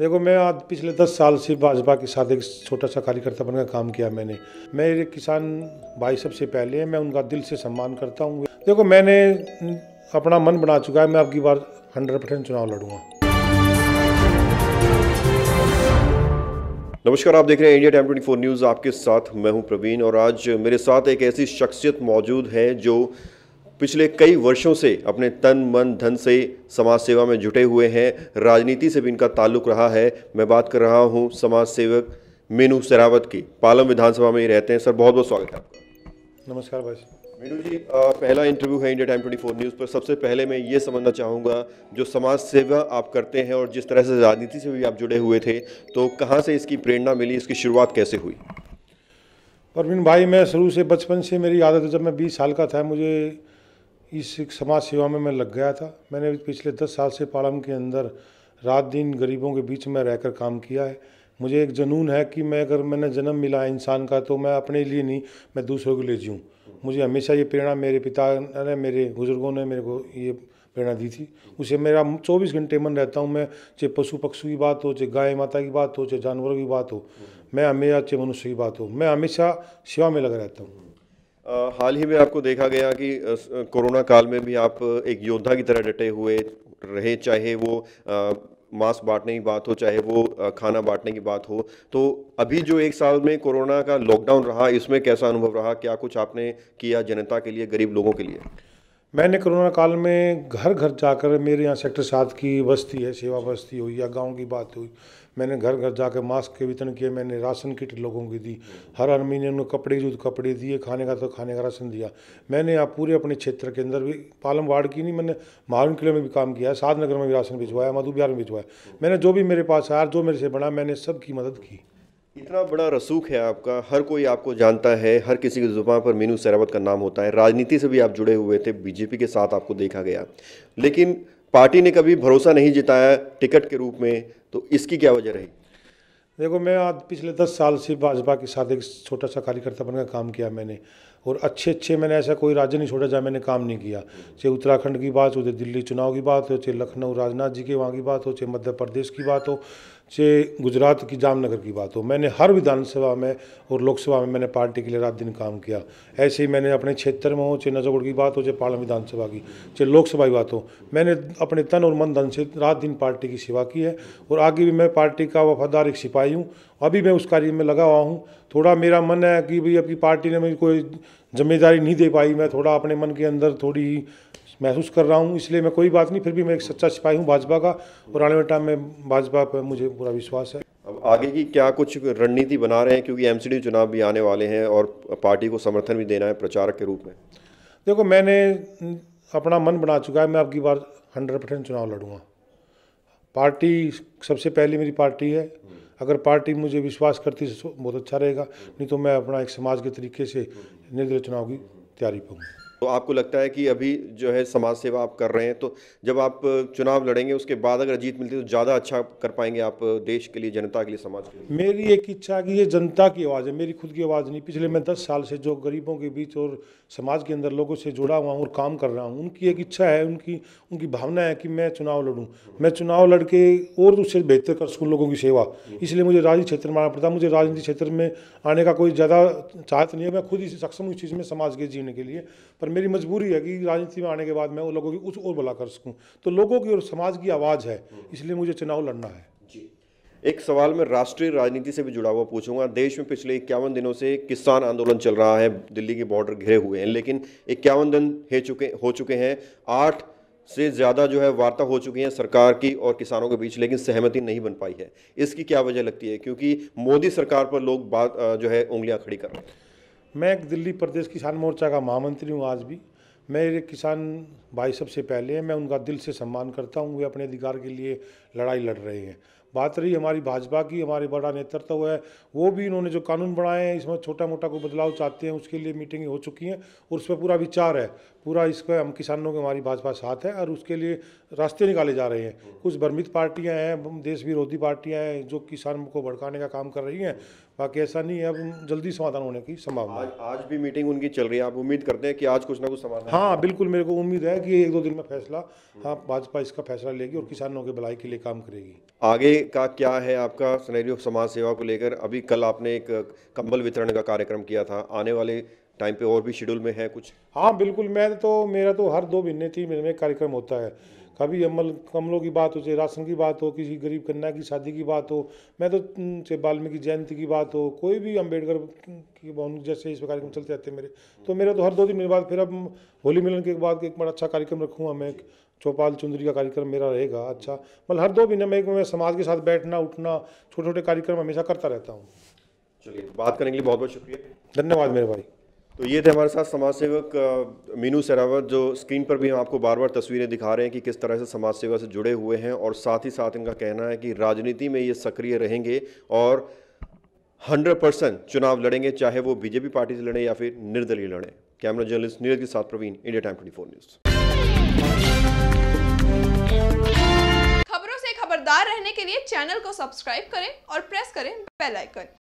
देखो मैं आज पिछले दस साल से भाजपा के साथ एक छोटा सा कार्यकर्ता बनकर काम किया मैंने मैं किसान भाई सबसे पहले मैं उनका दिल से सम्मान करता हूँ देखो मैंने अपना मन बना चुका है मैं आपकी बार हंड्रेड परसेंट चुनाव लड़ूंगा नमस्कार आप देख रहे हैं इंडिया टाइम फोर न्यूज़ आपके साथ मैं हूं प्रवीण और आज मेरे साथ एक ऐसी शख्सियत मौजूद है जो पिछले कई वर्षों से अपने तन मन धन से समाज सेवा में जुटे हुए हैं राजनीति से भी इनका ताल्लुक रहा है मैं बात कर रहा हूँ समाज सेवक मीनू सरावत की पालम विधानसभा में ही रहते हैं सर बहुत बहुत स्वागत है आपका नमस्कार भाई मीनू जी आ, पहला इंटरव्यू है इंडिया टाइम ट्वेंटी न्यूज़ पर सबसे पहले मैं ये समझना चाहूँगा जो समाज सेवा आप करते हैं और जिस तरह से राजनीति से भी आप जुड़े हुए थे तो कहाँ से इसकी प्रेरणा मिली इसकी शुरुआत कैसे हुई परवीन भाई मैं शुरू से बचपन से मेरी आदत जब मैं बीस साल का था मुझे इस समाज सेवा में मैं लग गया था मैंने पिछले दस साल से पालम के अंदर रात दिन गरीबों के बीच में रहकर काम किया है मुझे एक जुनून है कि मैं अगर मैंने जन्म मिला इंसान का तो मैं अपने लिए नहीं मैं दूसरों के लिए जीऊँ मुझे हमेशा ये प्रेरणा मेरे पिता ने मेरे बुजुर्गों ने मेरे को ये प्रेरणा दी थी उसे मेरा 24 घंटे मन रहता हूँ मैं चाहे पशु पक्षु की बात हो चाहे गाय माता की बात हो चाहे जानवरों की बात हो मैं हमेशा चाहे मनुष्य की बात हो मैं हमेशा सेवा में लगा रहता हूँ हाल ही में आपको देखा गया कि कोरोना काल में भी आप एक योद्धा की तरह डटे हुए रहे चाहे वो मास्क बांटने की बात हो चाहे वो खाना बांटने की बात हो तो अभी जो एक साल में कोरोना का लॉकडाउन रहा इसमें कैसा अनुभव रहा क्या कुछ आपने किया जनता के लिए गरीब लोगों के लिए मैंने कोरोना काल में घर घर जाकर मेरे यहाँ सेक्टर सात की बस्ती है सेवा बस्ती हुई या गांव की बात हुई मैंने घर घर जाकर मास्क के वितरण किए मैंने राशन किट लोगों की दी हर हर महीने उन्होंने कपड़े जो कपड़े दिए खाने का तो खाने का राशन दिया मैंने यहाँ पूरे अपने क्षेत्र के अंदर भी पालम वार्ड की नहीं मैंने मारून किले में भी काम किया साधनगर में भी राशन भिजवाया मधु में भिजवाया मैंने जो भी मेरे पास आया जो मेरे से बना मैंने सबकी मदद की इतना बड़ा रसूख है आपका हर कोई आपको जानता है हर किसी की ज़ुबान पर मीनू सरावत का नाम होता है राजनीति से भी आप जुड़े हुए थे बीजेपी के साथ आपको देखा गया लेकिन पार्टी ने कभी भरोसा नहीं जिताया टिकट के रूप में तो इसकी क्या वजह रही देखो मैं आज पिछले दस साल से भाजपा के साथ एक छोटा सा कार्यकर्ता बनकर काम किया मैंने और अच्छे अच्छे मैंने ऐसा कोई राज्य नहीं छोड़ा जहाँ मैंने काम नहीं किया चाहे उत्तराखंड की बात हो चाहे दिल्ली चुनाव की बात हो चाहे लखनऊ राजनाथ जी के वहाँ की बात हो चाहे मध्य प्रदेश की बात हो चाहे गुजरात की जामनगर की बात हो मैंने हर विधानसभा में और लोकसभा में मैंने पार्टी के लिए रात दिन काम किया ऐसे ही मैंने अपने क्षेत्र में हो चाहे नजरगढ़ की बात हो चाहे पालन विधानसभा की चाहे लोकसभा की बात हो मैंने अपने तन और मन धन से रात दिन पार्टी की सेवा की है और आगे भी मैं पार्टी का वफादार एक सिपाही हूँ अभी मैं उस कार्य में लगा हुआ हूँ थोड़ा मेरा मन है कि भाई आपकी पार्टी ने मुझे कोई जिम्मेदारी नहीं दे पाई मैं थोड़ा अपने मन के अंदर थोड़ी महसूस कर रहा हूँ इसलिए मैं कोई बात नहीं फिर भी मैं एक सच्चा सिपाही हूँ भाजपा का और आने वाले टाइम में भाजपा पर मुझे पूरा विश्वास है अब आगे की क्या कुछ रणनीति बना रहे हैं क्योंकि एम चुनाव भी आने वाले हैं और पार्टी को समर्थन भी देना है प्रचारक के रूप में देखो मैंने अपना मन बना चुका है मैं आपकी बार हंड्रेड परसेंट चुनाव लड़ूंगा पार्टी सबसे पहले मेरी पार्टी है अगर पार्टी मुझे विश्वास करती है तो बहुत अच्छा रहेगा नहीं तो मैं अपना एक समाज के तरीके से निर्दलीय चुनाव की तैयारी करूँगा तो आपको लगता है कि अभी जो है समाज सेवा आप कर रहे हैं तो जब आप चुनाव लड़ेंगे उसके बाद अगर जीत मिलती है तो ज़्यादा अच्छा कर पाएंगे आप देश के लिए जनता के लिए समाज के लिए मेरी एक इच्छा है कि ये जनता की आवाज़ है मेरी खुद की आवाज़ नहीं पिछले मैं दस साल से जो गरीबों के बीच और समाज के अंदर लोगों से जुड़ा हुआ हूँ और काम कर रहा हूँ उनकी एक इच्छा है उनकी उनकी भावना है कि मैं चुनाव लड़ूँ मैं चुनाव लड़के और उससे बेहतर कर सकूँ लोगों की सेवा इसलिए मुझे राजनीति क्षेत्र में आना पड़ता मुझे राजनीति क्षेत्र में आने का कोई ज़्यादा चाहत नहीं है मैं खुद ही सक्षम उस चीज़ में समाज के जीने के लिए पर मेरी मजबूरी है कि राजनीति में आने के बाद मैं उन लोगों की उस और भला कर सकूँ तो लोगों की और समाज की आवाज़ है इसलिए मुझे चुनाव लड़ना है एक सवाल मैं राष्ट्रीय राजनीति से भी जुड़ा हुआ पूछूंगा देश में पिछले इक्यावन दिनों से किसान आंदोलन चल रहा है दिल्ली के बॉर्डर घिरे हुए हैं लेकिन इक्यावन दिन हो चुके हो चुके हैं आठ से ज़्यादा जो है वार्ता हो चुकी है सरकार की और किसानों के बीच लेकिन सहमति नहीं बन पाई है इसकी क्या वजह लगती है क्योंकि मोदी सरकार पर लोग बात जो है उंगलियाँ खड़ी कर रहे हैं मैं एक दिल्ली प्रदेश किसान मोर्चा का महामंत्री हूँ आज भी मेरे किसान भाई सबसे पहले हैं मैं उनका दिल से सम्मान करता हूँ वे अपने अधिकार के लिए लड़ाई लड़ रहे हैं बात रही हमारी भाजपा की हमारे बड़ा नेतृत्व है वो भी इन्होंने जो कानून बनाए हैं इसमें छोटा मोटा कोई बदलाव चाहते हैं उसके लिए मीटिंग हो चुकी हैं और उस पर पूरा विचार है पूरा इस पर हम किसानों के हमारी भाजपा साथ है और उसके लिए रास्ते निकाले जा रहे हैं कुछ भ्रमित पार्टियाँ हैं देश विरोधी पार्टियाँ हैं जो किसान को भड़काने का काम कर रही हैं बाकी ऐसा नहीं है अब जल्दी समाधान होने की संभावना आज, आज भी मीटिंग उनकी चल रही है आप उम्मीद करते हैं कि आज कुछ ना कुछ समाधान हाँ बिल्कुल मेरे को उम्मीद है कि एक दो दिन में फैसला हाँ भाजपा इसका फैसला लेगी और किसानों के भलाई के लिए काम करेगी आगे का क्या है आपका सुनहरियो समाज सेवा को लेकर अभी कल आपने एक कंबल वितरण का कार्यक्रम किया था आने वाले टाइम पे और भी शेड्यूल में है कुछ हाँ बिल्कुल मैं तो मेरा तो हर दो महीने तीन महीने में कार्यक्रम होता है कभी अमल कमलों की बात हो चाहे राशन की बात हो किसी गरीब कन्या की शादी की बात हो मैं तो चाहे वाल्मीकि जयंती की बात हो कोई भी अम्बेडकर की भावनिक जैसे इस कार्यक्रम चलते रहते हैं मेरे तो मेरा तो हर दो दिन मेरे बाद फिर अब होली मिलन के बाद एक बड़ा अच्छा कार्यक्रम रखूँगा मैं चौपाल चुंदरी का कार्यक्रम मेरा रहेगा अच्छा मतलब हर दो महीने में मैं समाज के साथ बैठना उठना छोटे छोटे कार्यक्रम हमेशा करता रहता हूँ चलिए बात करने के लिए बहुत बहुत शुक्रिया धन्यवाद मेरे भाई तो ये थे हमारे साथ समाज सेवक मीनू सरावत जो स्क्रीन पर भी हम आपको बार बार तस्वीरें दिखा रहे हैं कि किस तरह से समाज सेवा से जुड़े हुए हैं और साथ ही साथ इनका कहना है कि राजनीति में ये सक्रिय रहेंगे और 100 परसेंट चुनाव लड़ेंगे चाहे वो बीजेपी पार्टी से लड़ें या फिर निर्दलीय लड़ें कैमरा जर्नलिस्ट नीरज के साथ Praveen India time twenty news खबरों से खबरदार रहने के लिए चैनल को सब्सक्राइब करें और प्रेस करें बेलाइकन